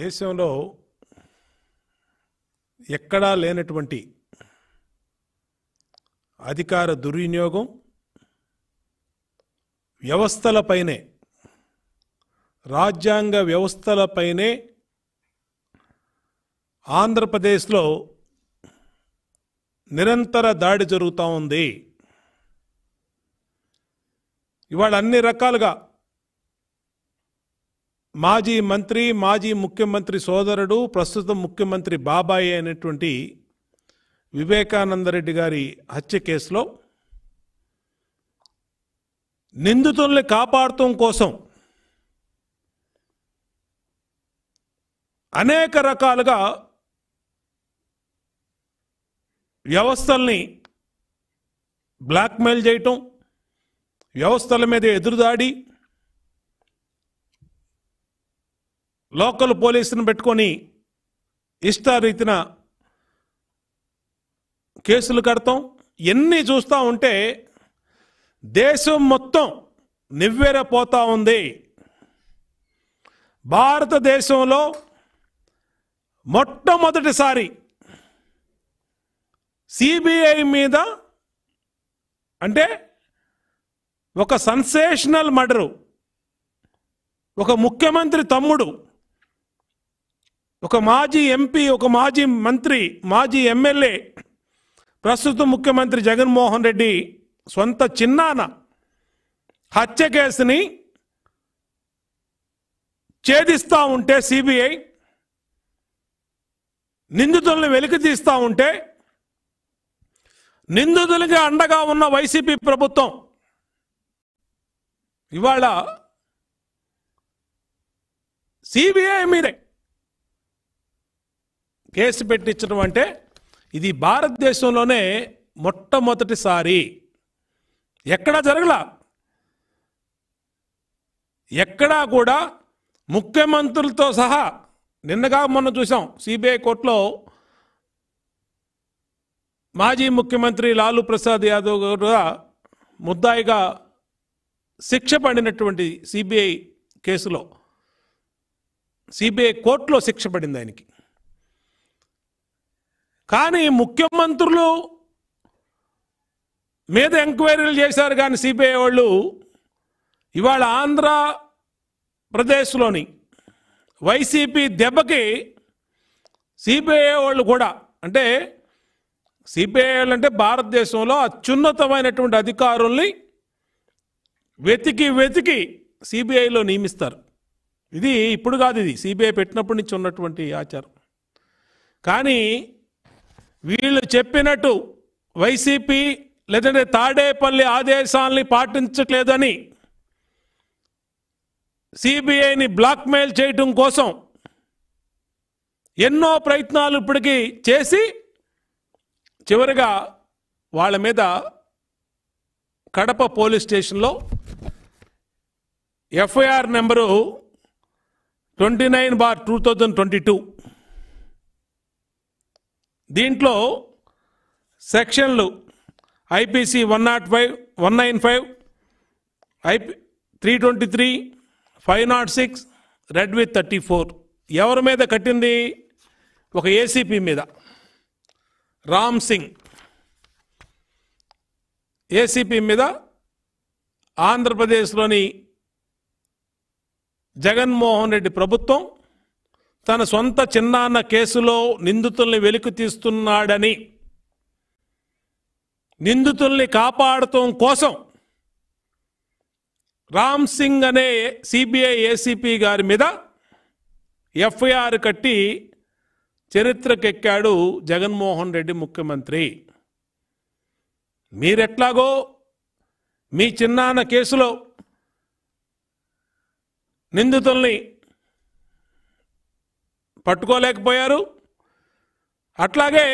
దేశంలో ఎక్కడా లేనటువంటి అధికార దుర్వినియోగం వ్యవస్థలపైనే రాజ్యాంగ వ్యవస్థలపైనే ఆంధ్రప్రదేశ్లో నిరంతర దాడి జరుగుతూ ఉంది ఇవాళ అన్ని రకాలుగా మాజీ మంత్రి మాజీ ముఖ్యమంత్రి సోదరుడు ప్రస్తుత ముఖ్యమంత్రి బాబాయి అయినటువంటి వివేకానందరెడ్డి గారి హత్య కేసులో నిందితుల్ని కాపాడటం కోసం అనేక రకాలుగా వ్యవస్థల్ని బ్లాక్మెయిల్ చేయటం వ్యవస్థల మీద ఎదురుదాడి లోకల్ పోలీసును పెట్టుకొని ఇష్టారీతిన కేసులు కడతాం ఎన్ని చూస్తూ ఉంటే దేశం మొత్తం నివ్వెరపోతూ ఉంది భారతదేశంలో మొట్టమొదటిసారి సిబిఐ మీద అంటే ఒక సన్సేషనల్ మర్డరు ఒక ముఖ్యమంత్రి తమ్ముడు ఒక మాజీ ఎంపీ ఒక మాజీ మంత్రి మాజీ ఎమ్మెల్యే ప్రస్తుత ముఖ్యమంత్రి జగన్మోహన్ రెడ్డి సొంత చిన్నాన హత్య కేసుని ఛేదిస్తూ ఉంటే సిబిఐ నిందితులను వెలికి తీస్తూ ఉంటే నిందితులకి అండగా ఉన్న వైసీపీ ప్రభుత్వం ఇవాళ సిబిఐ మీదే కేసు పెట్టించడం అంటే ఇది భారతదేశంలోనే మొట్టమొదటిసారి ఎక్కడా జరగల ఎక్కడా కూడా ముఖ్యమంత్రులతో సహా నిన్నగా మొన్న చూసాం సిబిఐ కోర్టులో మాజీ ముఖ్యమంత్రి లాలూ ప్రసాద్ యాదవ్ కూడా ముద్దాయిగా శిక్ష పడినటువంటి సిబిఐ కేసులో సిబిఐ కోర్టులో శిక్ష పడింది ఆయనకి కానీ ముఖ్యమంత్రులు మీద ఎంక్వైరీలు చేశారు కానీ సిబిఐ వాళ్ళు ఇవాళ ఆంధ్రప్రదేశ్లోని వైసీపీ దెబ్బకి సిబిఐ వాళ్ళు కూడా అంటే సిబిఐ వాళ్ళు అంటే భారతదేశంలో అత్యున్నతమైనటువంటి అధికారుల్ని వెతికి వెతికి సిబిఐలో నియమిస్తారు ఇది ఇప్పుడు కాదు ఇది సిబిఐ పెట్టినప్పటి నుంచి ఉన్నటువంటి ఆచారం కానీ వీళ్ళు చెప్పినట్టు వైసీపీ లేదంటే తాడేపల్లి ఆదేశాలని పాటించట్లేదని సిబిఐని బ్లాక్మెయిల్ చేయటం కోసం ఎన్నో ప్రయత్నాలు ఇప్పటికీ చేసి చివరిగా వాళ్ళ మీద కడప పోలీస్ స్టేషన్లో FIR number twenty nine bar two thousand twenty two దీంట్లో సెక్షన్లు IPC one not five one nine five IP three twenty three five not six read with thirty four ఎవరి మీద కట్టింది ఒక ఏసీపీ మీద రామ్ సింగ్ ఏసీపీ మీద ఆంధ్రప్రదేశ్లోని జగన్మోహన్ రెడ్డి ప్రభుత్వం తన సొంత చిన్నాన్న కేసులో నిందితుల్ని వెలికి తీస్తున్నాడని నిందితుల్ని కాపాడటం కోసం రామ్ సింగ్ అనే సిబిఐ ఏసీపీ గారి మీద ఎఫ్ఐఆర్ కట్టి చరిత్రకెక్కాడు జగన్మోహన్ రెడ్డి ముఖ్యమంత్రి మీరెట్లాగో మీ చిన్నాన్న కేసులో నిందితుల్ని పట్టుకోలేకపోయారు అట్లాగే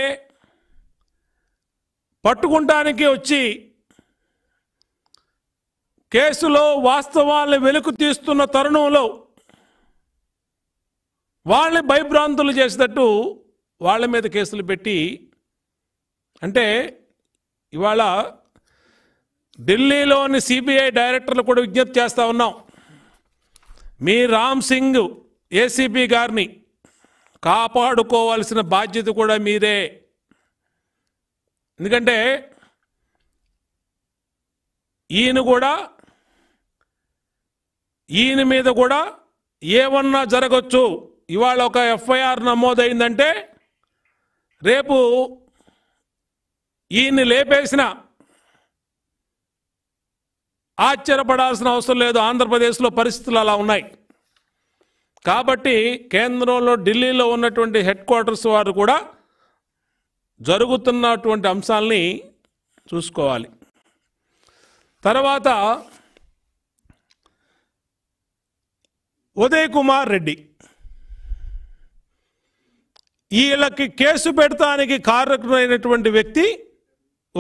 పట్టుకుంటానికి వచ్చి కేసులో వాస్తవాల్ని వెలుకు తీస్తున్న తరుణంలో వాళ్ళని భయభ్రాంతులు చేసేటట్టు వాళ్ళ మీద కేసులు పెట్టి అంటే ఇవాళ ఢిల్లీలోని సిబిఐ డైరెక్టర్లు కూడా విజ్ఞప్తి చేస్తూ ఉన్నాం మీ రామ్ సింగ్ ఏసీబీ గారిని కాపాడుకోవాల్సిన బాధ్యత కూడా మీరే ఎందుకంటే ఈయన కూడా ఈయన మీద కూడా ఏమన్నా జరగచ్చు ఇవాళ ఒక ఎఫ్ఐఆర్ నమోదైందంటే రేపు ఈయన్ని లేపేసిన ఆశ్చర్యపడాల్సిన అవసరం లేదు ఆంధ్రప్రదేశ్లో పరిస్థితులు అలా ఉన్నాయి కాబట్టి కేంద్రంలో ఢిల్లీలో ఉన్నటువంటి హెడ్ క్వార్టర్స్ వారు కూడా జరుగుతున్నటువంటి అంశాలని చూసుకోవాలి తర్వాత ఉదయ్ కుమార్ రెడ్డి వీళ్ళకి కేసు పెడతానికి కారకుడైనటువంటి వ్యక్తి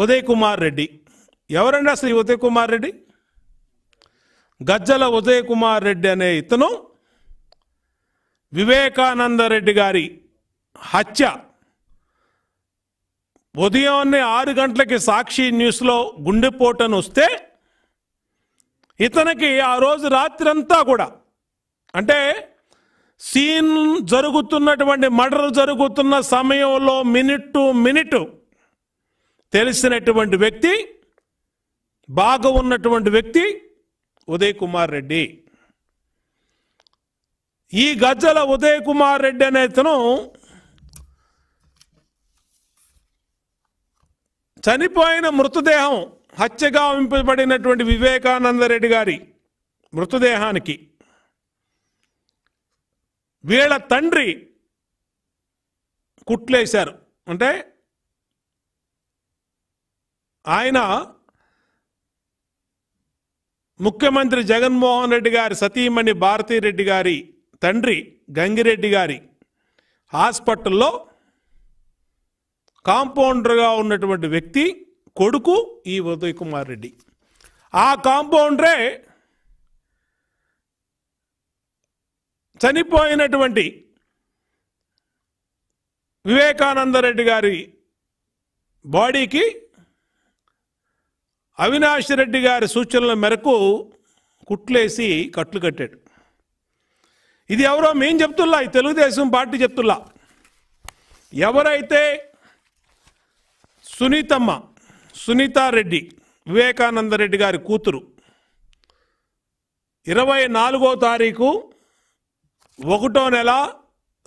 ఉదయ్ కుమార్ రెడ్డి ఎవరండి అసలు ఉదయ్ కుమార్ రెడ్డి గజ్జల ఉదయ్ కుమార్ రెడ్డి అనే ఇతను వివేకానందరెడ్డి గారి హత్య ఉదయాన్నే ఆరు గంటలకి సాక్షి న్యూస్లో గుండెపోటను వస్తే ఇతనికి ఆ రోజు రాత్రంతా కూడా అంటే సీన్ జరుగుతున్నటువంటి మర్డర్ జరుగుతున్న సమయంలో మినిట్ టు మినిట్ తెలిసినటువంటి వ్యక్తి బాగా ఉన్నటువంటి వ్యక్తి ఉదయ్ కుమార్ రెడ్డి ఈ గజ్జల ఉదయ్ కుమార్ రెడ్డి అనే అతను చనిపోయిన మృతదేహం హత్యగా వింపబడినటువంటి వివేకానందరెడ్డి గారి మృతదేహానికి వీళ్ళ తండ్రి కుట్లేశారు అంటే ఆయన ముఖ్యమంత్రి జగన్మోహన్ రెడ్డి గారి సతీమణి భారతీరెడ్డి గారి తండ్రి గంగిరెడ్డి గారి హాస్పిటల్లో కాంపౌండర్గా ఉన్నటువంటి వ్యక్తి కొడుకు ఈ ఉదయ్ కుమార్ రెడ్డి ఆ కాంపౌండరే చనిపోయినటువంటి వివేకానందరెడ్డి గారి బాడీకి అవినాష్ రెడ్డి గారి సూచనల మేరకు కుట్లేసి కట్లు కట్టాడు ఇది ఎవరో మేము చెప్తుల్లా ఈ తెలుగుదేశం పార్టీ చెప్తుల్లా ఎవరైతే సునీతమ్మ సునీతారెడ్డి వివేకానందరెడ్డి గారి కూతురు ఇరవై నాలుగో తారీఖు ఒకటో నెల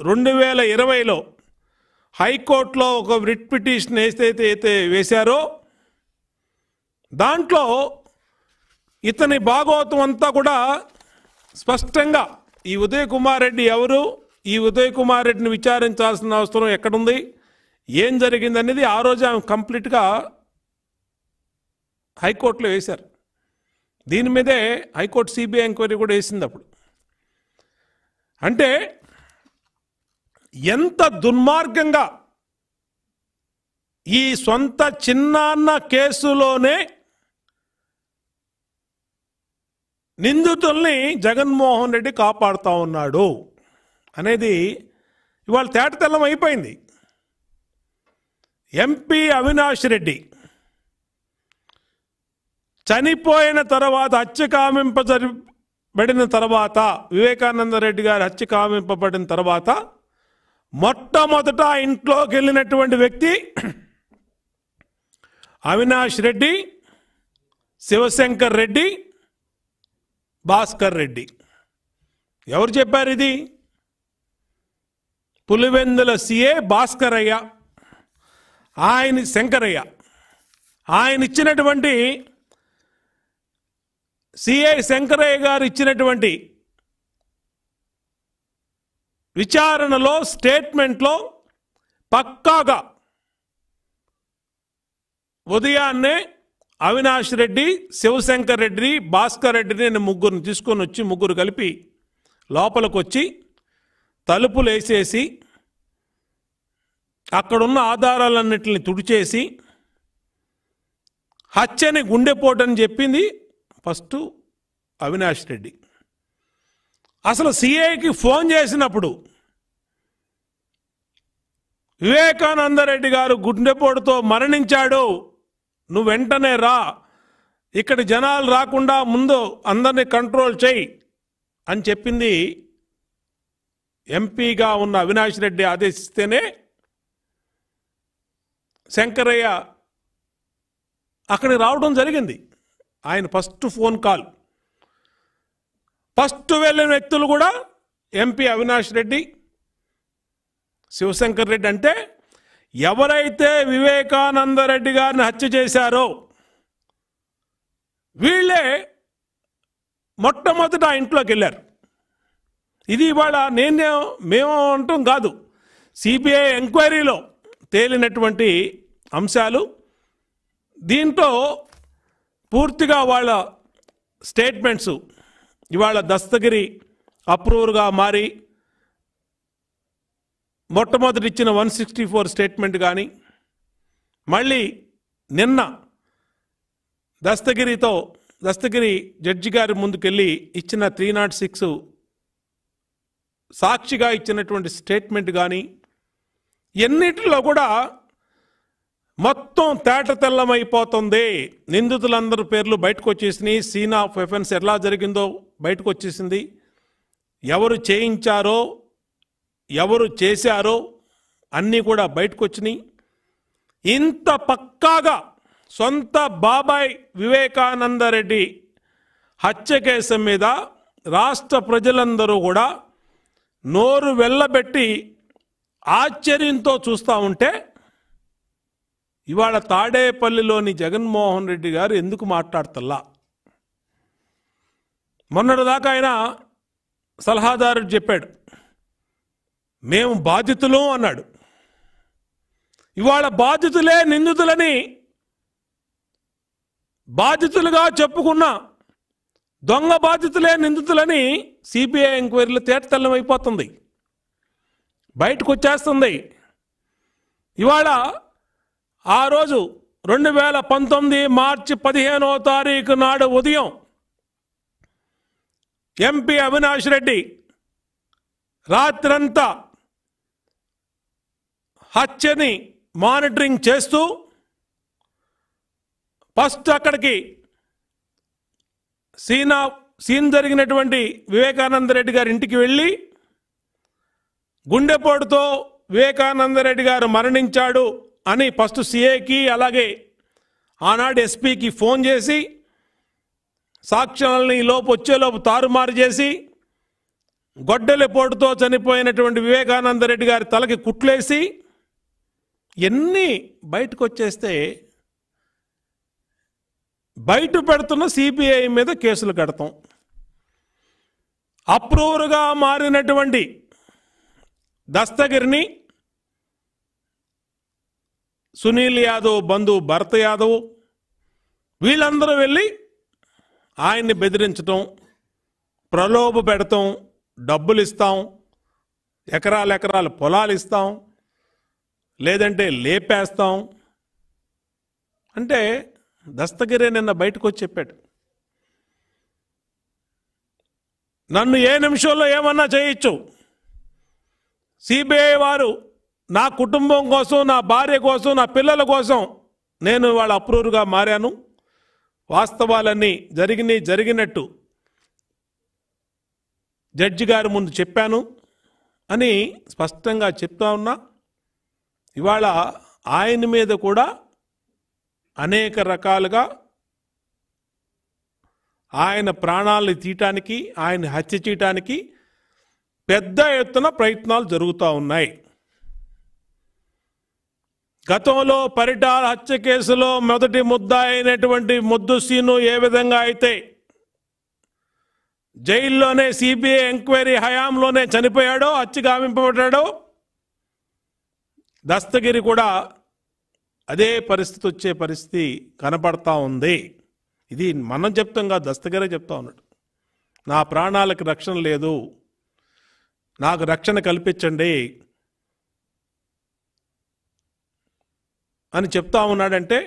రెండు వేల ఇరవైలో హైకోర్టులో ఒక రిట్ పిటిషన్ ఏదైతే అయితే వేశారో దాంట్లో ఇతని భాగవతం అంతా కూడా స్పష్టంగా ఈ ఉదయ్ కుమార్ రెడ్డి ఎవరు ఈ ఉదయ్ కుమార్ రెడ్డిని విచారించాల్సిన అవసరం ఎక్కడుంది ఏం జరిగింది అనేది ఆ రోజు ఆమె కంప్లీట్గా హైకోర్టులో వేశారు దీని మీదే హైకోర్టు సిబిఐ ఎంక్వైరీ కూడా వేసింది అప్పుడు అంటే ఎంత దుర్మార్గంగా ఈ సొంత చిన్నాన్న కేసులోనే నిందితుల్ని జగన్మోహన్ రెడ్డి కాపాడుతూ ఉన్నాడు అనేది ఇవాళ తేటతెల్లం అయిపోయింది ఎంపీ అవినాష్ రెడ్డి చనిపోయిన తర్వాత హత్య కామింప జరిపబడిన తర్వాత వివేకానంద రెడ్డి గారు హత్య కామింపబడిన తర్వాత మొట్టమొదట ఇంట్లోకి వెళ్ళినటువంటి వ్యక్తి అవినాష్ రెడ్డి శివశంకర్ రెడ్డి భాస్కర్ రెడ్డి ఎవరు చెప్పారు ఇది పులివెందుల సిఏ భాస్కరయ్య ఆయన శంకరయ్య ఆయన ఇచ్చినటువంటి సిఐ శంకరయ్య గారు ఇచ్చినటువంటి విచారణలో స్టేట్మెంట్లో పక్కాగా ఉదయాన్నే అవినాష్ రెడ్డి శివశంకర్ రెడ్డి భాస్కర్ రెడ్డిని నేను ముగ్గురిని తీసుకొని వచ్చి ముగ్గురు కలిపి లోపలికి వచ్చి తలుపులు వేసేసి అక్కడున్న ఆధారాలన్నింటిని తుడిచేసి హత్యని గుండెపోటని చెప్పింది ఫస్ట్ అవినాష్ రెడ్డి అసలు సిఐకి ఫోన్ చేసినప్పుడు వివేకానంద రెడ్డి గారు గుండెపోటుతో మరణించాడు నువ్వు వెంటనే రా ఇక్కడి జనాలు రాకుండా ముందు అందరినీ కంట్రోల్ చేయి అని చెప్పింది ఎంపీగా ఉన్న అవినాష్ రెడ్డి ఆదేశిస్తేనే శంకరయ్య అక్కడికి రావడం జరిగింది ఆయన ఫస్ట్ ఫోన్ కాల్ ఫస్ట్ వెళ్ళిన వ్యక్తులు కూడా ఎంపీ అవినాష్ రెడ్డి శివశంకర్ రెడ్డి అంటే ఎవరైతే వివేకానంద రెడ్డి గారిని హత్య చేశారో వీళ్ళే మొట్టమొదట ఆ ఇంట్లోకి వెళ్ళారు ఇది ఇవాళ నేనే మేము అంటాం కాదు సిబిఐ ఎంక్వైరీలో తేలినటువంటి అంశాలు దీంతో పూర్తిగా వాళ్ళ స్టేట్మెంట్స్ ఇవాళ దస్తగిరి అప్రూవర్గా మారి మొట్టమొదటి ఇచ్చిన వన్ సిక్స్టీ ఫోర్ స్టేట్మెంట్ కానీ మళ్ళీ నిన్న దస్తగిరితో దస్తగిరి జడ్జి గారి ముందుకెళ్ళి ఇచ్చిన త్రీ నాట్ సిక్స్ సాక్షిగా ఇచ్చినటువంటి స్టేట్మెంట్ కానీ ఎన్నిటిలో కూడా మొత్తం తేట తెల్లమైపోతుంది నిందితులందరి పేర్లు బయటకు వచ్చేసినాయి సీన్ ఆఫ్ ఎఫెన్స్ ఎలా జరిగిందో బయటకు వచ్చేసింది ఎవరు చేయించారో ఎవరు చేశారో అన్నీ కూడా బయటకు వచ్చినాయి ఇంత పక్కాగా సొంత బాబాయ్ వివేకానందరెడ్డి హత్య కేసు మీద రాష్ట్ర ప్రజలందరూ కూడా నోరు వెళ్ళబెట్టి ఆశ్చర్యంతో చూస్తూ ఉంటే ఇవాళ తాడేపల్లిలోని జగన్మోహన్ రెడ్డి గారు ఎందుకు మాట్లాడతల్లా మొన్నటిదాకా ఆయన సలహాదారుడు చెప్పాడు మేము బాధితులు అన్నాడు ఇవాళ బాధితులే నిందితులని బాధితులుగా చెప్పుకున్న దొంగ బాధితులే నిందితులని సిబిఐ ఎంక్వైరీలు తేటతల్లం అయిపోతుంది బయటకు వచ్చేస్తుంది ఇవాళ ఆ రోజు రెండు వేల పంతొమ్మిది మార్చి పదిహేనో తారీఖు నాడు ఉదయం ఎంపీ అవినాష్ రెడ్డి రాత్రంతా హత్యని మానిటరింగ్ చేస్తూ ఫస్ట్ అక్కడికి సీనా సీన్ జరిగినటువంటి వివేకానంద రెడ్డి గారి ఇంటికి వెళ్ళి గుండెపోటుతో వివేకానంద రెడ్డి గారు మరణించాడు అని ఫస్ట్ సిఏకి అలాగే ఆనాడు ఎస్పీకి ఫోన్ చేసి సాక్ష్యాలని లోపు వచ్చేలోపు తారుమారు చేసి గొడ్డలి పోటుతో చనిపోయినటువంటి వివేకానంద రెడ్డి గారి తలకి కుట్లేసి ఎన్ని బయటకు వచ్చేస్తే బయట పెడుతున్న సిబిఐ మీద కేసులు కడతాం అప్రూవర్గా మారినటువంటి దస్తగిరిని సునీల్ యాదవ్ బంధువు భరత్ యాదవ్ వీళ్ళందరూ వెళ్ళి ఆయన్ని బెదిరించటం ప్రలోభ పెడతాం డబ్బులు ఇస్తాం ఎకరాలు ఎకరాలు పొలాలు ఇస్తాం లేదంటే లేపేస్తాం అంటే దస్తగిరే నిన్న బయటకు వచ్చి చెప్పాడు నన్ను ఏ నిమిషంలో ఏమన్నా చేయొచ్చు సిబిఐ వారు నా కుటుంబం కోసం నా భార్య కోసం నా పిల్లల కోసం నేను వాళ్ళ అప్రూవ్గా మారాను వాస్తవాలన్నీ జరిగినాయి జరిగినట్టు జడ్జి గారి ముందు చెప్పాను అని స్పష్టంగా చెప్తా ఉన్నా ఇవాళ ఆయన మీద కూడా అనేక రకాలుగా ఆయన ప్రాణాలని తీయటానికి ఆయన హత్య చేయటానికి పెద్ద ఎత్తున ప్రయత్నాలు జరుగుతూ ఉన్నాయి గతంలో పరిటాల హత్య కేసులో మొదటి ముద్ద అయినటువంటి ముద్దుసీను ఏ విధంగా అయితే జైల్లోనే సిబిఐ ఎంక్వైరీ హయాంలోనే చనిపోయాడో హత్య గావింపబడ్డాడో దస్తగిరి కూడా అదే పరిస్థితి వచ్చే పరిస్థితి కనపడతా ఉంది ఇది మనం చెప్తాం కాదు దస్తగిరే చెప్తా ఉన్నాడు నా ప్రాణాలకు రక్షణ లేదు నాకు రక్షణ కల్పించండి అని చెప్తా ఉన్నాడంటే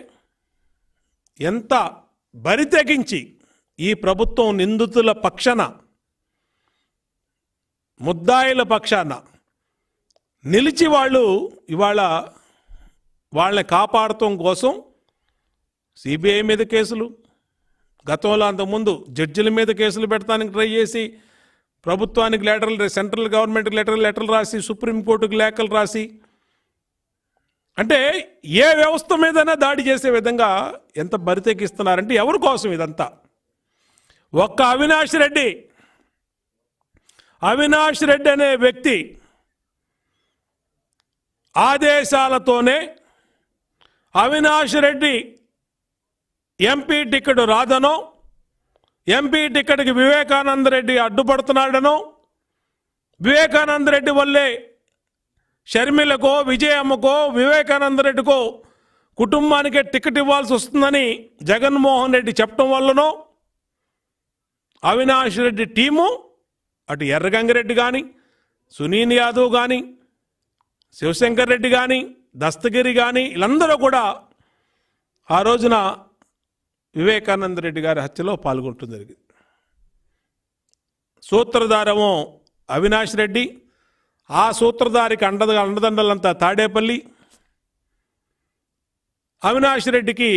ఎంత బరితెగించి ఈ ప్రభుత్వం నిందితుల పక్షాన ముద్దాయిల పక్షాన నిలిచి వాళ్ళు ఇవాళ వాళ్ళని కాపాడటం కోసం సిబిఐ మీద కేసులు గతంలో అంతకుముందు జడ్జిల మీద కేసులు పెడతానికి ట్రై చేసి ప్రభుత్వానికి లెటర్లు సెంట్రల్ గవర్నమెంట్కి లెటర్ లెటర్లు రాసి సుప్రీంకోర్టుకి లేఖలు రాసి అంటే ఏ వ్యవస్థ మీదైనా దాడి చేసే విధంగా ఎంత బరితెక్కిస్తున్నారంటే ఎవరి కోసం ఇదంతా ఒక్క అవినాష్ రెడ్డి అవినాష్ రెడ్డి అనే వ్యక్తి ఆదేశాలతోనే అవినాష్ రెడ్డి ఎంపీ టికెట్ రాదనో ఎంపీ టికెట్కి వివేకానంద రెడ్డి అడ్డుపడుతున్నాడనో వివేకానంద రెడ్డి వల్లే షర్మిలకో విజయమ్మకో వివేకానంద రెడ్డికో కుటుంబానికే టికెట్ ఇవ్వాల్సి వస్తుందని జగన్మోహన్ రెడ్డి చెప్పడం వల్లనో అవినాష్ రెడ్డి టీము అటు ఎర్రగంగిరెడ్డి కానీ సునీల్ యాదవ్ కానీ శివశంకర్ రెడ్డి కానీ దస్తగిరి కానీ వీళ్ళందరూ కూడా ఆ రోజున వివేకానంద రెడ్డి గారి హత్యలో పాల్గొనటం జరిగింది సూత్రధారము అవినాష్ రెడ్డి ఆ సూత్రధారికి అండద అండదండలంతా తాడేపల్లి అవినాష్ రెడ్డికి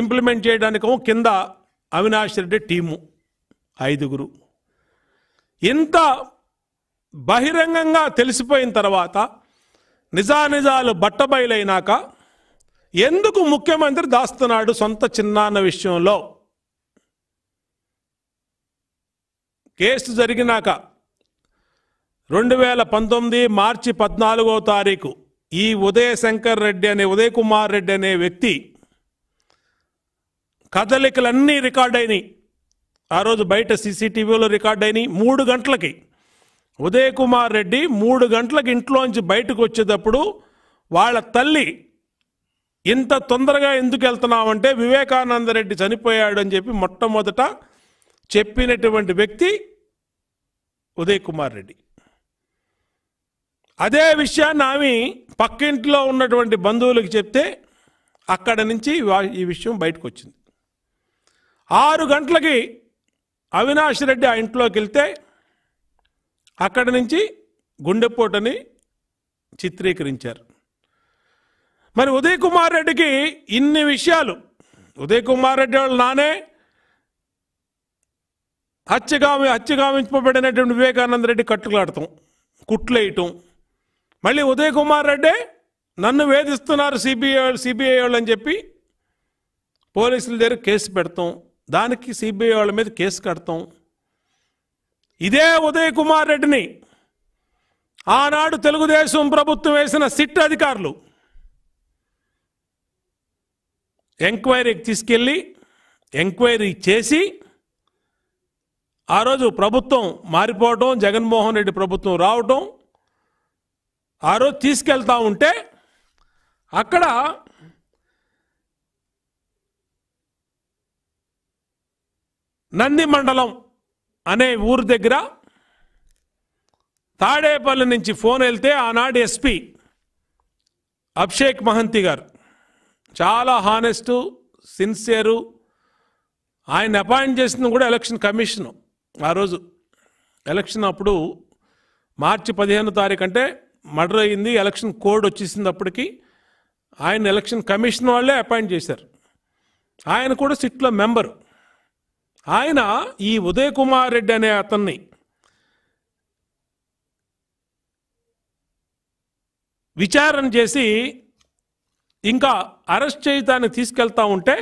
ఇంప్లిమెంట్ చేయడానికి కింద అవినాష్ రెడ్డి టీము ఐదుగురు ఇంత బహిరంగంగా తెలిసిపోయిన తర్వాత నిజానిజాలు బట్టబయలైనాక ఎందుకు ముఖ్యమంత్రి దాస్తున్నాడు సొంత చిన్నాన్న విషయంలో కేసు జరిగినాక రెండు వేల పంతొమ్మిది మార్చి పద్నాలుగో తారీఖు ఈ ఉదయ శంకర్ రెడ్డి అనే ఉదయ్ కుమార్ రెడ్డి అనే వ్యక్తి కదలికలన్నీ రికార్డ్ అయినాయి ఆ రోజు బయట సీసీటీవీలో రికార్డ్ అయినాయి మూడు గంటలకి ఉదయ్ కుమార్ రెడ్డి మూడు గంటలకు ఇంట్లోంచి బయటకు వచ్చేటప్పుడు వాళ్ళ తల్లి ఇంత తొందరగా ఎందుకు వెళ్తున్నామంటే రెడ్డి చనిపోయాడు అని చెప్పి మొట్టమొదట చెప్పినటువంటి వ్యక్తి ఉదయ్ కుమార్ రెడ్డి అదే విషయాన్ని ఆమె పక్కింట్లో ఉన్నటువంటి బంధువులకు చెప్తే అక్కడ నుంచి ఈ విషయం బయటకు వచ్చింది ఆరు గంటలకి అవినాష్ రెడ్డి ఆ ఇంట్లోకి వెళ్తే అక్కడి నుంచి గుండెపోటని చిత్రీకరించారు మరి ఉదయ్ కుమార్ రెడ్డికి ఇన్ని విషయాలు ఉదయ్ కుమార్ రెడ్డి వాళ్ళు నానే హత్యగామి హత్యగామించబడినటువంటి వివేకానంద రెడ్డి కట్టుకులాడటం కుట్లేయటం మళ్ళీ ఉదయ్ కుమార్ రెడ్డే నన్ను వేధిస్తున్నారు సిబిఐ సిబిఐ వాళ్ళు అని చెప్పి పోలీసుల దగ్గర కేసు పెడతాం దానికి సిబిఐ వాళ్ళ మీద కేసు కడతాం ఇదే ఉదయ్ కుమార్ రెడ్డిని ఆనాడు తెలుగుదేశం ప్రభుత్వం వేసిన సిట్ అధికారులు ఎంక్వైరీకి తీసుకెళ్ళి ఎంక్వైరీ చేసి ఆ రోజు ప్రభుత్వం మారిపోవటం జగన్మోహన్ రెడ్డి ప్రభుత్వం రావటం ఆ రోజు తీసుకెళ్తా ఉంటే అక్కడ నంది మండలం అనే ఊరు దగ్గర తాడేపల్లి నుంచి ఫోన్ వెళ్తే ఆనాడు ఎస్పీ అభిషేక్ మహంతి గారు చాలా హానెస్టు సిన్సియరు ఆయన అపాయింట్ చేసింది కూడా ఎలక్షన్ కమిషను ఆ రోజు ఎలక్షన్ అప్పుడు మార్చి పదిహేను తారీఖు అంటే మర్డర్ అయింది ఎలక్షన్ కోడ్ వచ్చేసింది అప్పటికి ఆయన ఎలక్షన్ కమిషన్ వాళ్ళే అపాయింట్ చేశారు ఆయన కూడా సిట్లో మెంబరు ఆయన ఈ ఉదయ్ కుమార్ రెడ్డి అనే అతన్ని విచారణ చేసి ఇంకా అరెస్ట్ చేయటానికి తీసుకెళ్తా ఉంటే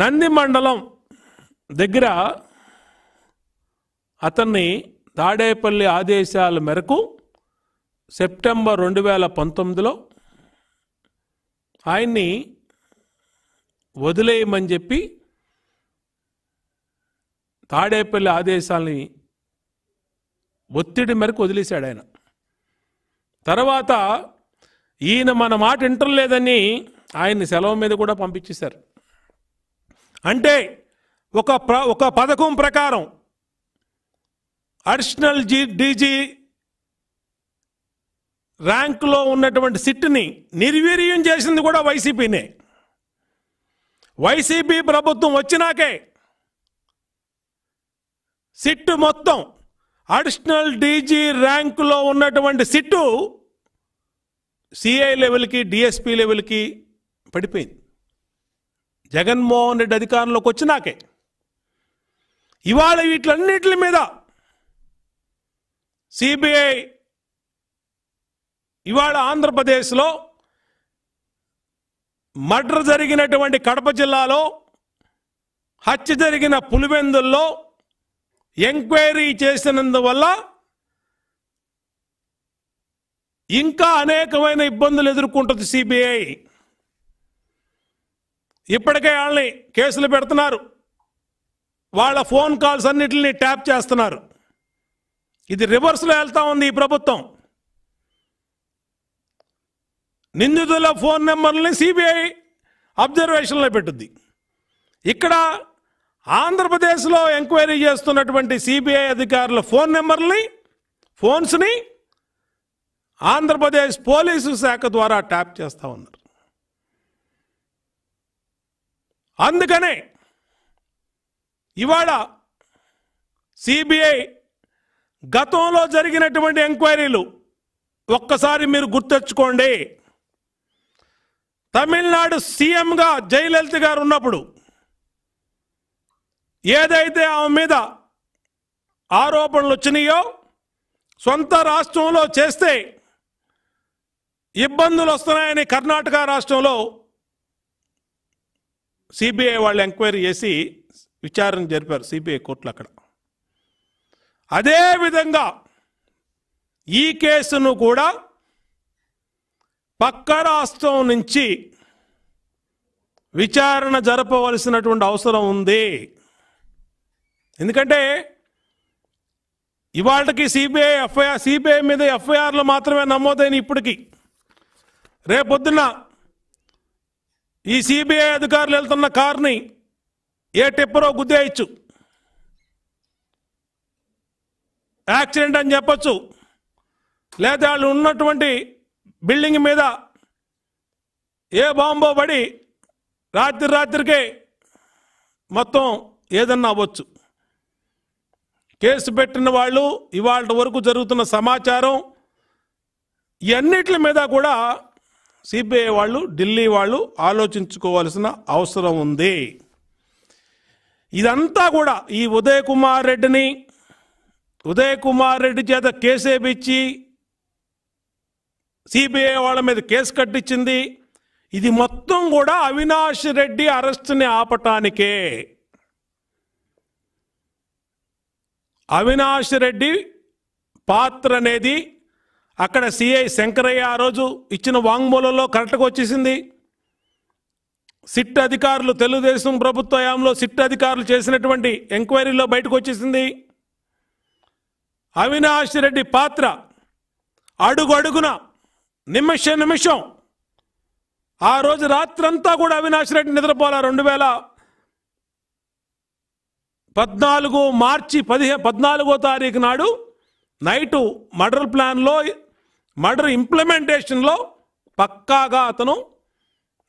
నంది మండలం దగ్గర అతన్ని తాడేపల్లి ఆదేశాల మేరకు సెప్టెంబర్ రెండు వేల పంతొమ్మిదిలో ఆయన్ని వదిలేయమని చెప్పి తాడేపల్లి ఆదేశాలని ఒత్తిడి మేరకు వదిలేశాడు ఆయన తర్వాత ఈయన మన మాట వింటలేదని ఆయన్ని సెలవు మీద కూడా పంపించేశారు అంటే ఒక ప్ర ఒక పథకం ప్రకారం అడిషనల్ జీ డీజీ ర్యాంకులో ఉన్నటువంటి సిట్ని నిర్వీర్యం చేసింది కూడా వైసీపీనే వైసీపీ ప్రభుత్వం వచ్చినాకే సిట్టు మొత్తం అడిషనల్ డీజీ ర్యాంకులో ఉన్నటువంటి సిట్టు సిఐ లెవెల్కి డిఎస్పీ లెవెల్కి పడిపోయింది జగన్మోహన్ రెడ్డి అధికారంలోకి వచ్చినాకే ఇవాళ వీటిలన్నిటి మీద సిబిఐ ఇవాళ ఆంధ్రప్రదేశ్లో మర్డర్ జరిగినటువంటి కడప జిల్లాలో హత్య జరిగిన పులివెందుల్లో ఎంక్వైరీ చేసినందువల్ల ఇంకా అనేకమైన ఇబ్బందులు ఎదుర్కొంటుంది సిబిఐ ఇప్పటికే వాళ్ళని కేసులు పెడుతున్నారు వాళ్ళ ఫోన్ కాల్స్ అన్నిటిని ట్యాప్ చేస్తున్నారు ఇది రివర్స్లో వెళ్తా ఉంది ఈ ప్రభుత్వం నిందితుల ఫోన్ నెంబర్ని సిబిఐ అబ్జర్వేషన్లో పెట్టుద్ది ఇక్కడ ఆంధ్రప్రదేశ్లో ఎంక్వైరీ చేస్తున్నటువంటి సిబిఐ అధికారుల ఫోన్ నెంబర్ని ఫోన్స్ని ఆంధ్రప్రదేశ్ పోలీసు శాఖ ద్వారా ట్యాప్ చేస్తూ ఉన్నారు అందుకనే ఇవాళ సిబిఐ గతంలో జరిగినటువంటి ఎంక్వైరీలు ఒక్కసారి మీరు గుర్తెచ్చుకోండి తమిళనాడు సీఎంగా జయలలిత గారు ఉన్నప్పుడు ఏదైతే ఆమె మీద ఆరోపణలు వచ్చినాయో సొంత రాష్ట్రంలో చేస్తే ఇబ్బందులు వస్తున్నాయని కర్ణాటక రాష్ట్రంలో సిబిఐ వాళ్ళు ఎంక్వైరీ చేసి విచారణ జరిపారు సిబిఐ కోర్టులు అక్కడ అదేవిధంగా ఈ కేసును కూడా పక్క రాష్ట్రం నుంచి విచారణ జరపవలసినటువంటి అవసరం ఉంది ఎందుకంటే ఇవాళకి సిబిఐ ఎఫ్ఐఆర్ సిబిఐ మీద ఎఫ్ఐఆర్లు మాత్రమే నమోదైన ఇప్పటికీ రేపొద్దున ఈ సిబిఐ అధికారులు వెళ్తున్న కార్ని ఏ టిప్పరో గుద్దేయచ్చు యాక్సిడెంట్ అని చెప్పచ్చు లేదా వాళ్ళు ఉన్నటువంటి బిల్డింగ్ మీద ఏ బాంబో పడి రాత్రి రాత్రికే మొత్తం ఏదన్నా అవ్వచ్చు కేసు పెట్టిన వాళ్ళు ఇవాళ వరకు జరుగుతున్న సమాచారం ఇవన్నిటి మీద కూడా సిబిఐ వాళ్ళు ఢిల్లీ వాళ్ళు ఆలోచించుకోవాల్సిన అవసరం ఉంది ఇదంతా కూడా ఈ ఉదయ్ కుమార్ రెడ్డిని ఉదయ్ కుమార్ రెడ్డి చేత కేసేపిచ్చి సిబిఐ వాళ్ళ మీద కేసు కట్టించింది ఇది మొత్తం కూడా అవినాష్ రెడ్డి అరెస్ట్ని ఆపటానికే అవినాష్ రెడ్డి పాత్ర అనేది అక్కడ సిఐ శంకరయ్య ఆ రోజు ఇచ్చిన వాంగ్మూలంలో కరెక్ట్గా వచ్చేసింది సిట్ అధికారులు తెలుగుదేశం ప్రభుత్వ హయాంలో సిట్ అధికారులు చేసినటువంటి ఎంక్వైరీలో బయటకు వచ్చేసింది అవినాష్ రెడ్డి పాత్ర అడుగున నిమిషం నిమిషం ఆ రోజు రాత్రంతా కూడా అవినాష్ రెడ్డి నిద్రపోలే రెండు వేల పద్నాలుగు మార్చి పదిహే పద్నాలుగో తారీఖు నాడు నైటు మర్డర్ ప్లాన్లో మర్డర్ ఇంప్లిమెంటేషన్లో పక్కాగా అతను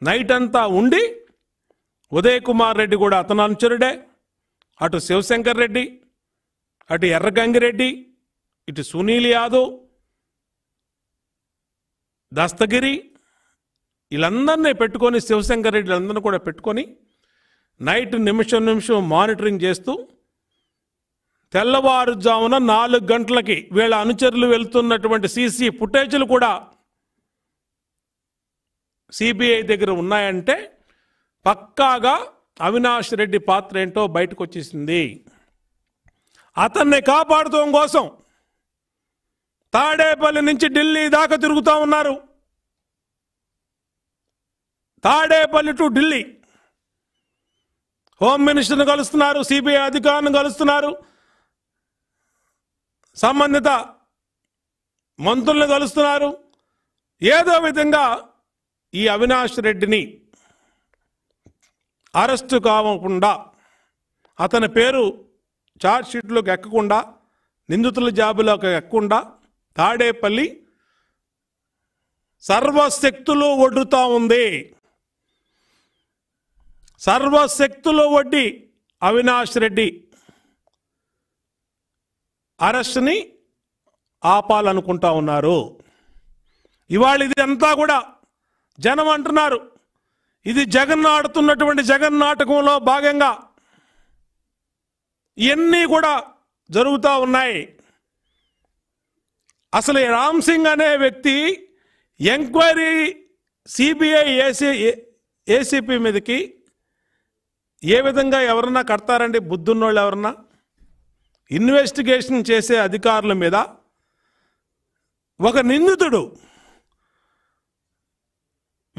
నైట్ అంతా ఉండి ఉదయ్ కుమార్ రెడ్డి కూడా అతను అనుచరుడే అటు శివశంకర్ రెడ్డి అటు ఎర్రగంగిరెడ్డి ఇటు సునీల్ యాదవ్ దస్తగిరి వీళ్ళందరినీ పెట్టుకొని శివశంకర్ రెడ్డి అందరినీ కూడా పెట్టుకొని నైట్ నిమిషం నిమిషం మానిటరింగ్ చేస్తూ తెల్లవారుజామున నాలుగు గంటలకి వీళ్ళ అనుచరులు వెళ్తున్నటువంటి సీసీ ఫుటేజ్లు కూడా సిబిఐ దగ్గర ఉన్నాయంటే పక్కాగా అవినాష్ రెడ్డి పాత్ర ఏంటో బయటకు వచ్చేసింది అతన్ని కాపాడుకోవడం కోసం తాడేపల్లి నుంచి ఢిల్లీ దాకా తిరుగుతూ ఉన్నారు తాడేపల్లి టు ఢిల్లీ హోమ్ మినిస్టర్ని కలుస్తున్నారు సిబిఐ అధికారులను కలుస్తున్నారు సంబంధిత మంత్రులను కలుస్తున్నారు ఏదో విధంగా ఈ అవినాష్ రెడ్డిని అరెస్టు కావకుండా అతని పేరు షీట్లోకి ఎక్కకుండా నిందితుల జాబులోకి ఎక్కకుండా తాడేపల్లి సర్వశక్తులు ఒడ్డుతూ ఉంది సర్వశక్తులు వడ్డి అవినాష్ రెడ్డి అరెస్ట్ని ఆపాలనుకుంటా ఉన్నారు ఇవాళ ఇదంతా కూడా జనం అంటున్నారు ఇది జగన్ ఆడుతున్నటువంటి జగన్ నాటకంలో భాగంగా ఇవన్నీ కూడా జరుగుతూ ఉన్నాయి అసలు రామ్ సింగ్ అనే వ్యక్తి ఎంక్వైరీ సిబిఐ ఏసీ ఏసీపీ మీదకి ఏ విధంగా ఎవరన్నా కడతారండి బుద్ధున్నోళ్ళు ఎవరన్నా ఇన్వెస్టిగేషన్ చేసే అధికారుల మీద ఒక నిందితుడు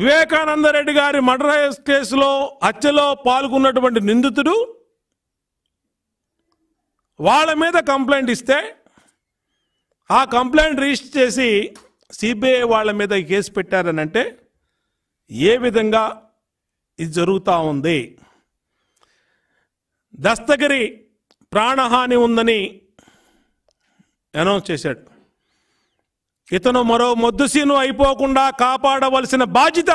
వివేకానందరెడ్డి గారి మర్డర్ కేసులో హత్యలో పాల్గొన్నటువంటి నిందితుడు వాళ్ళ మీద కంప్లైంట్ ఇస్తే ఆ కంప్లైంట్ రిజిస్టర్ చేసి సిబిఐ వాళ్ళ మీద కేసు పెట్టారనంటే ఏ విధంగా ఇది జరుగుతూ ఉంది దస్తగిరి ప్రాణహాని ఉందని అనౌన్స్ చేశాడు ఇతను మరో మొద్దుసీను అయిపోకుండా కాపాడవలసిన బాధ్యత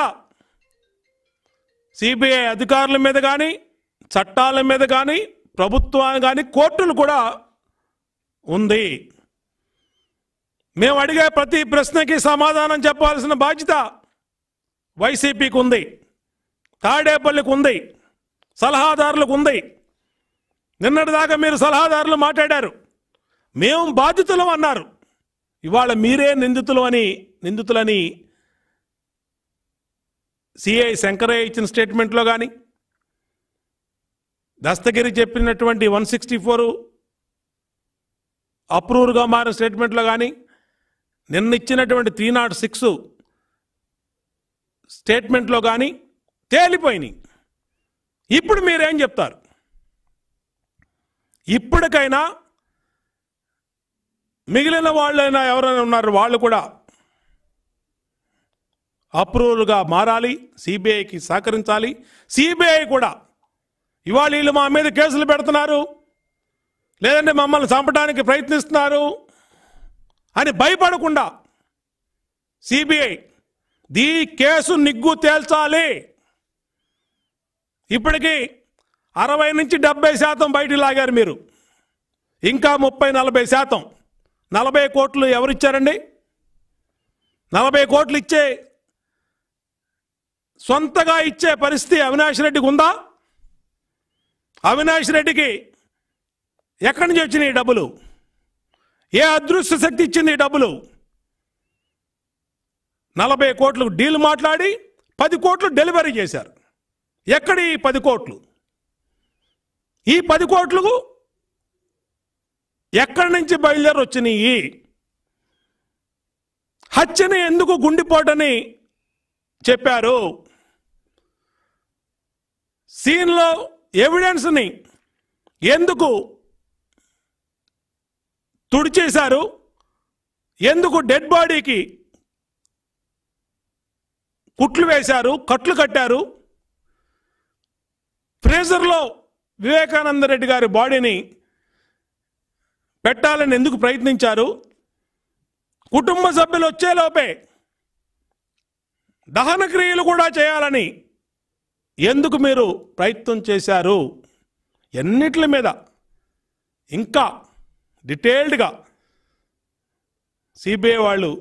సిబిఐ అధికారుల మీద కానీ చట్టాల మీద కానీ ప్రభుత్వాన్ని కానీ కోర్టులు కూడా ఉంది మేము అడిగే ప్రతి ప్రశ్నకి సమాధానం చెప్పాల్సిన బాధ్యత వైసీపీకి ఉంది తాడేపల్లికి ఉంది సలహాదారులకు ఉంది నిన్నటిదాకా మీరు సలహాదారులు మాట్లాడారు మేము బాధ్యతలం అన్నారు ఇవాళ మీరే నిందితులు అని నిందితులని సిఐ శంకరయ్య ఇచ్చిన స్టేట్మెంట్లో కానీ దస్తగిరి చెప్పినటువంటి వన్ సిక్స్టీ ఫోర్ అప్రూవ్గా మారిన స్టేట్మెంట్లో కానీ నిన్న ఇచ్చినటువంటి త్రీ నాట్ సిక్స్ స్టేట్మెంట్లో కానీ తేలిపోయినాయి ఇప్పుడు మీరేం చెప్తారు ఇప్పటికైనా మిగిలిన వాళ్ళైనా ఎవరైనా ఉన్నారు వాళ్ళు కూడా అప్రూవల్గా మారాలి సిబిఐకి సహకరించాలి సిబిఐ కూడా ఇవాళ వీళ్ళు మా మీద కేసులు పెడుతున్నారు లేదంటే మమ్మల్ని చంపడానికి ప్రయత్నిస్తున్నారు అని భయపడకుండా సిబిఐ దీ కేసు నిగ్గు తేల్చాలి ఇప్పటికీ అరవై నుంచి డెబ్బై శాతం బయటికి లాగారు మీరు ఇంకా ముప్పై నలభై శాతం నలభై కోట్లు ఎవరిచ్చారండి నలభై కోట్లు ఇచ్చే సొంతగా ఇచ్చే పరిస్థితి అవినాష్ రెడ్డికి ఉందా అవినాష్ రెడ్డికి ఎక్కడి నుంచి వచ్చినాయి డబ్బులు ఏ అదృష్ట శక్తి ఇచ్చింది డబ్బులు నలభై కోట్లు డీల్ మాట్లాడి పది కోట్లు డెలివరీ చేశారు ఎక్కడి పది కోట్లు ఈ పది కోట్లు ఎక్కడి నుంచి బయలుదేరి వచ్చినాయి హత్యని ఎందుకు గుండిపోటని చెప్పారు సీన్లో ఎవిడెన్స్ని ఎందుకు తుడిచేశారు ఎందుకు డెడ్ బాడీకి కుట్లు వేశారు కట్లు కట్టారు ఫ్రీజర్లో వివేకానంద రెడ్డి గారి బాడీని పెట్టాలని ఎందుకు ప్రయత్నించారు కుటుంబ సభ్యులు వచ్చేలోపే దహన క్రియలు కూడా చేయాలని ఎందుకు మీరు ప్రయత్నం చేశారు ఎన్నిట్ల మీద ఇంకా డీటెయిల్డ్గా సిబిఐ వాళ్ళు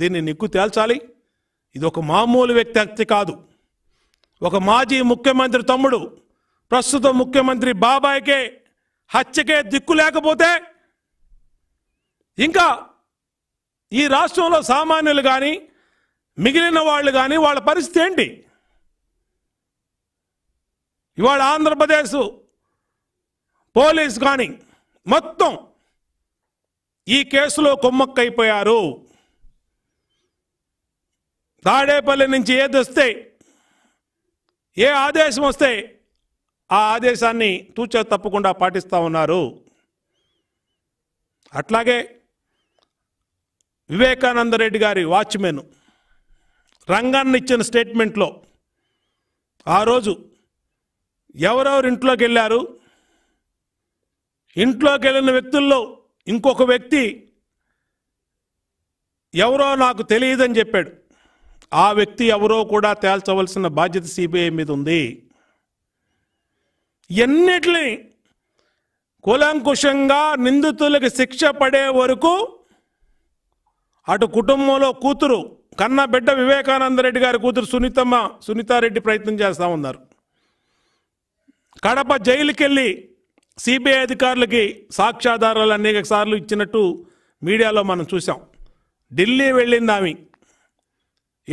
దీన్ని నిక్కు తేల్చాలి ఇది ఒక మామూలు వ్యక్తి కాదు ఒక మాజీ ముఖ్యమంత్రి తమ్ముడు ప్రస్తుత ముఖ్యమంత్రి బాబాయ్కే హత్యకే దిక్కు లేకపోతే ఇంకా ఈ రాష్ట్రంలో సామాన్యులు కానీ మిగిలిన వాళ్ళు కానీ వాళ్ళ పరిస్థితి ఏంటి ఇవాళ ఆంధ్రప్రదేశ్ పోలీస్ కానీ మొత్తం ఈ కేసులో కొమ్మక్కైపోయారు తాడేపల్లి నుంచి ఏదొస్తే ఏ ఆదేశం వస్తే ఆ ఆదేశాన్ని తూచ తప్పకుండా పాటిస్తూ ఉన్నారు అట్లాగే వివేకానందరెడ్డి గారి వాచ్మెన్ రంగాన్ని ఇచ్చిన స్టేట్మెంట్లో ఆ రోజు ఎవరెవరు ఇంట్లోకి వెళ్ళారు ఇంట్లోకి వెళ్ళిన వ్యక్తుల్లో ఇంకొక వ్యక్తి ఎవరో నాకు తెలియదని చెప్పాడు ఆ వ్యక్తి ఎవరో కూడా తేల్చవలసిన బాధ్యత సిబిఐ మీద ఉంది ఎన్నిటిని కూలంకుషంగా నిందితులకు శిక్ష పడే వరకు అటు కుటుంబంలో కూతురు కన్న బిడ్డ వివేకానందరెడ్డి గారి కూతురు సునీతమ్మ సునీతారెడ్డి ప్రయత్నం చేస్తూ ఉన్నారు కడప జైలుకెళ్ళి సిబిఐ అధికారులకి సాక్ష్యాధారాలు అనేక సార్లు ఇచ్చినట్టు మీడియాలో మనం చూసాం ఢిల్లీ వెళ్ళింది ఆమె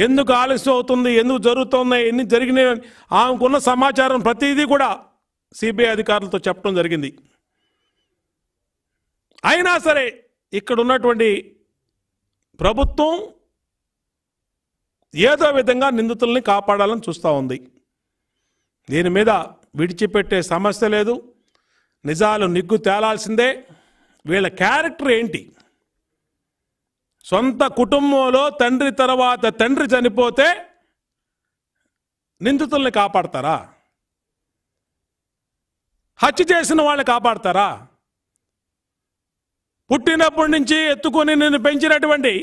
ఎందుకు ఆలస్యం అవుతుంది ఎందుకు జరుగుతుంది ఎన్ని జరిగినాయి ఆమెకున్న సమాచారం ప్రతిదీ కూడా సిబిఐ అధికారులతో చెప్పడం జరిగింది అయినా సరే ఇక్కడ ఉన్నటువంటి ప్రభుత్వం ఏదో విధంగా నిందితుల్ని కాపాడాలని చూస్తూ ఉంది దీని మీద విడిచిపెట్టే సమస్య లేదు నిజాలు నిగ్గు తేలాల్సిందే వీళ్ళ క్యారెక్టర్ ఏంటి సొంత కుటుంబంలో తండ్రి తర్వాత తండ్రి చనిపోతే నిందితుల్ని కాపాడతారా హత్య చేసిన వాళ్ళు కాపాడతారా పుట్టినప్పటి నుంచి ఎత్తుకొని నిన్ను పెంచినటువంటి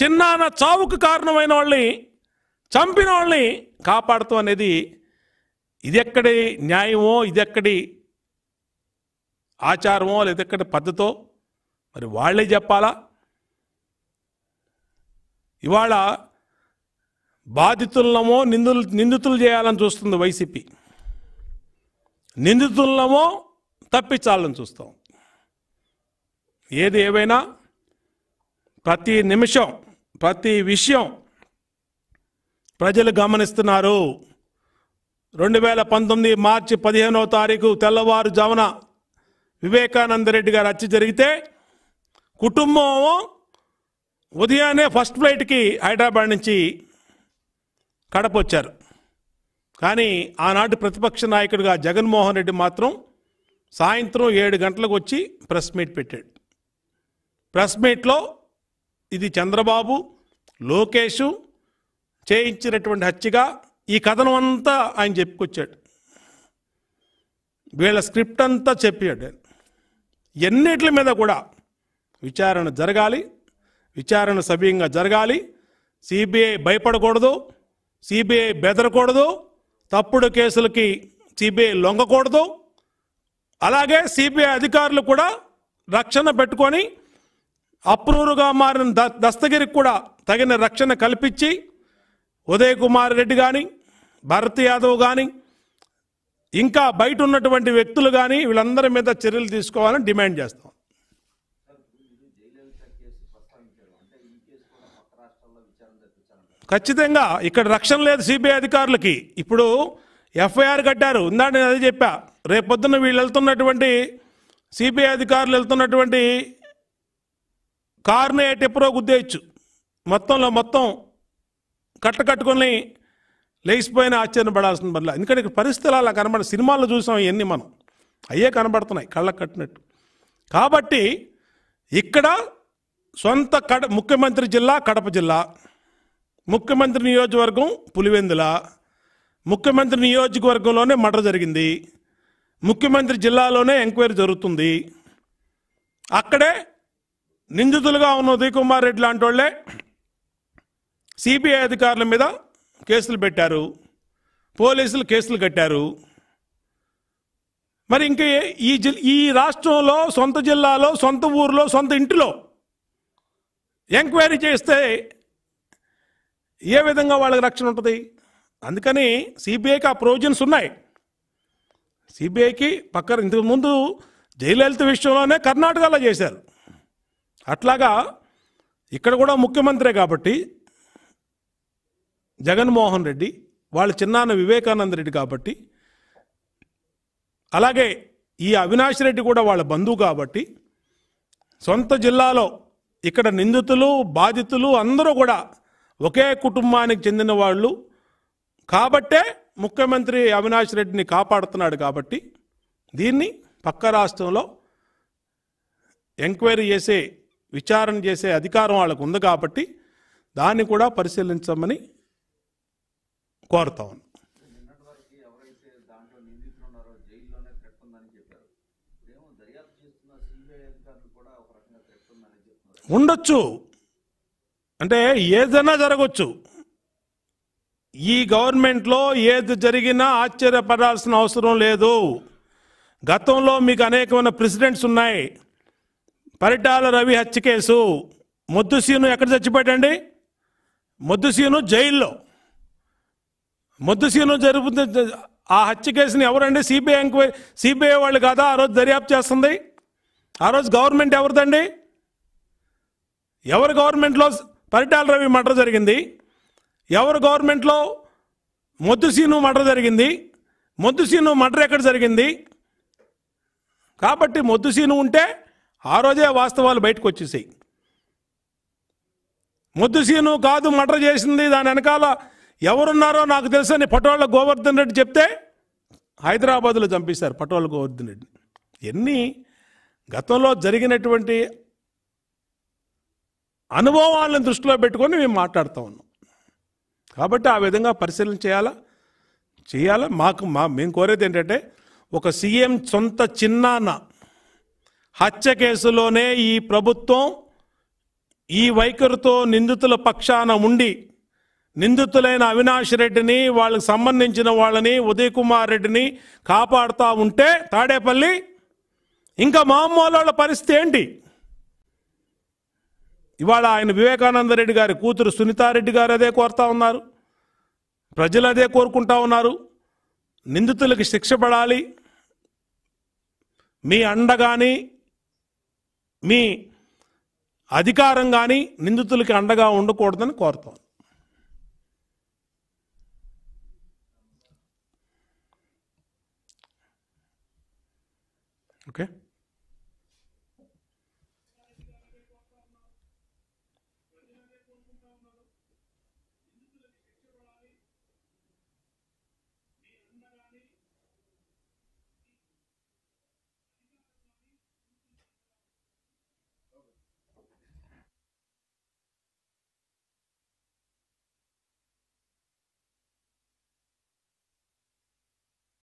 చిన్నాన చావుకు కారణమైన వాళ్ళని చంపిన వాళ్ళని కాపాడుతూ అనేది ఇదెక్కడి న్యాయమో ఇదెక్కడి ఆచారమో లేదెక్కడి పద్ధతో మరి వాళ్ళే చెప్పాలా ఇవాళ బాధితులమో నిందులు నిందితులు చేయాలని చూస్తుంది వైసీపీ నిందితులమో తప్పించాలని చూస్తాం ఏది ఏవైనా ప్రతి నిమిషం ప్రతి విషయం ప్రజలు గమనిస్తున్నారు రెండు వేల పంతొమ్మిది మార్చి పదిహేనవ తారీఖు తెల్లవారుజామున వివేకానంద రెడ్డి గారు హత్య జరిగితే కుటుంబం ఉదయాన్నే ఫస్ట్ ఫ్లైట్కి హైదరాబాద్ నుంచి కడప వచ్చారు కానీ ఆనాటి ప్రతిపక్ష నాయకుడిగా జగన్మోహన్ రెడ్డి మాత్రం సాయంత్రం ఏడు గంటలకు వచ్చి ప్రెస్ మీట్ పెట్టాడు ప్రెస్ మీట్లో ఇది చంద్రబాబు లోకేష్ చేయించినటువంటి హత్యగా ఈ కథనం అంతా ఆయన చెప్పుకొచ్చాడు వీళ్ళ స్క్రిప్ట్ అంతా చెప్పాడు ఎన్నిటి మీద కూడా విచారణ జరగాలి విచారణ సభ్యంగా జరగాలి సిబిఐ భయపడకూడదు సిబిఐ బెదరకూడదు తప్పుడు కేసులకి సిబిఐ లొంగకూడదు అలాగే సిబిఐ అధికారులు కూడా రక్షణ పెట్టుకొని అప్రూరుగా మారిన ద దస్తగిరికి కూడా తగిన రక్షణ కల్పించి ఉదయ్ కుమార్ రెడ్డి కానీ భరత్ యాదవ్ కానీ ఇంకా బయట ఉన్నటువంటి వ్యక్తులు కానీ వీళ్ళందరి మీద చర్యలు తీసుకోవాలని డిమాండ్ చేస్తాం ఖచ్చితంగా ఇక్కడ రక్షణ లేదు సిబిఐ అధికారులకి ఇప్పుడు ఎఫ్ఐఆర్ కట్టారు ఇందా నేను అదే చెప్పా రేపొద్దున వీళ్ళు వెళ్తున్నటువంటి సిబిఐ అధికారులు వెళ్తున్నటువంటి కారునే టెప్రో గుద్దేయచ్చు మొత్తంలో మొత్తం కట్ట కట్టుకొని లేచిపోయిన ఆశ్చర్యపడాల్సిన బదులు ఎందుకంటే ఇక్కడ పరిస్థితులు అలా కనబడ సినిమాల్లో చూసాం ఇవన్నీ మనం అయ్యే కనబడుతున్నాయి కళ్ళకు కట్టినట్టు కాబట్టి ఇక్కడ సొంత కడ ముఖ్యమంత్రి జిల్లా కడప జిల్లా ముఖ్యమంత్రి నియోజకవర్గం పులివెందుల ముఖ్యమంత్రి నియోజకవర్గంలోనే మర్డర్ జరిగింది ముఖ్యమంత్రి జిల్లాలోనే ఎంక్వైరీ జరుగుతుంది అక్కడే నిందితులుగా ఉన్న ఉదయ్ కుమార్ రెడ్డి లాంటి వాళ్ళే సిబిఐ అధికారుల మీద కేసులు పెట్టారు పోలీసులు కేసులు కట్టారు మరి ఇంక ఈ ఈ రాష్ట్రంలో సొంత జిల్లాలో సొంత ఊర్లో సొంత ఇంటిలో ఎంక్వైరీ చేస్తే ఏ విధంగా వాళ్ళకి రక్షణ ఉంటుంది అందుకని సిబిఐకి ఆ ప్రొవిజన్స్ ఉన్నాయి సిబిఐకి పక్కన ఇంతకుముందు జయలలిత విషయంలోనే కర్ణాటకలో చేశారు అట్లాగా ఇక్కడ కూడా ముఖ్యమంత్రే కాబట్టి జగన్మోహన్ రెడ్డి వాళ్ళ చిన్నాన్న వివేకానంద రెడ్డి కాబట్టి అలాగే ఈ అవినాష్ రెడ్డి కూడా వాళ్ళ బంధువు కాబట్టి సొంత జిల్లాలో ఇక్కడ నిందితులు బాధితులు అందరూ కూడా ఒకే కుటుంబానికి చెందిన వాళ్ళు కాబట్టే ముఖ్యమంత్రి అవినాష్ రెడ్డిని కాపాడుతున్నాడు కాబట్టి దీన్ని పక్క రాష్ట్రంలో ఎంక్వైరీ చేసే విచారణ చేసే అధికారం వాళ్ళకు ఉంది కాబట్టి దాన్ని కూడా పరిశీలించమని కోరుతా ఉండొచ్చు అంటే ఏదైనా జరగచ్చు ఈ గవర్నమెంట్లో ఏది జరిగినా ఆశ్చర్యపడాల్సిన అవసరం లేదు గతంలో మీకు అనేకమైన ప్రెసిడెంట్స్ ఉన్నాయి పరిటాల రవి హత్య కేసు ముద్దుసీను ఎక్కడ చచ్చిపోయాడండి ముద్దుసీను జైల్లో ముద్దుసీను జరుగుతుంది ఆ హత్య కేసుని ఎవరండి సిబిఐ ఎంక్వైరీ సిబిఐ వాళ్ళు కాదా ఆ రోజు దర్యాప్తు చేస్తుంది ఆ రోజు గవర్నమెంట్ ఎవరిదండి ఎవరు గవర్నమెంట్లో పరిటాల రవి మర్డర్ జరిగింది ఎవరు గవర్నమెంట్లో మొద్దుసీను మర్డర్ జరిగింది మొద్దుసీను మర్డర్ ఎక్కడ జరిగింది కాబట్టి మొద్దుసీను ఉంటే ఆ రోజే వాస్తవాలు బయటకు వచ్చేసాయి మొద్దుసీను కాదు మర్డర్ చేసింది దాని వెనకాల ఎవరున్నారో నాకు తెలుసని పటోళ్ళ గోవర్ధన్ రెడ్డి చెప్తే హైదరాబాద్లో చంపేశారు పటోళ్ళ గోవర్ధన్ రెడ్డి ఎన్ని గతంలో జరిగినటువంటి అనుభవాలను దృష్టిలో పెట్టుకొని మేము మాట్లాడుతూ ఉన్నాం కాబట్టి ఆ విధంగా పరిశీలన చేయాలా చేయాలా మాకు మా మేము కోరేది ఏంటంటే ఒక సీఎం సొంత చిన్నాన్న హత్య కేసులోనే ఈ ప్రభుత్వం ఈ వైఖరితో నిందితుల పక్షాన ఉండి నిందితులైన అవినాష్ రెడ్డిని వాళ్ళకి సంబంధించిన వాళ్ళని ఉదయ్ కుమార్ రెడ్డిని కాపాడుతూ ఉంటే తాడేపల్లి ఇంకా మామూలు వాళ్ళ పరిస్థితి ఏంటి ఇవాళ ఆయన వివేకానంద రెడ్డి గారి కూతురు సునీతారెడ్డి గారు అదే కోరుతా ఉన్నారు ప్రజలు అదే కోరుకుంటా ఉన్నారు నిందితులకు శిక్ష పడాలి మీ అండ కానీ మీ అధికారం కానీ నిందితులకి అండగా ఉండకూడదని కోరుతాను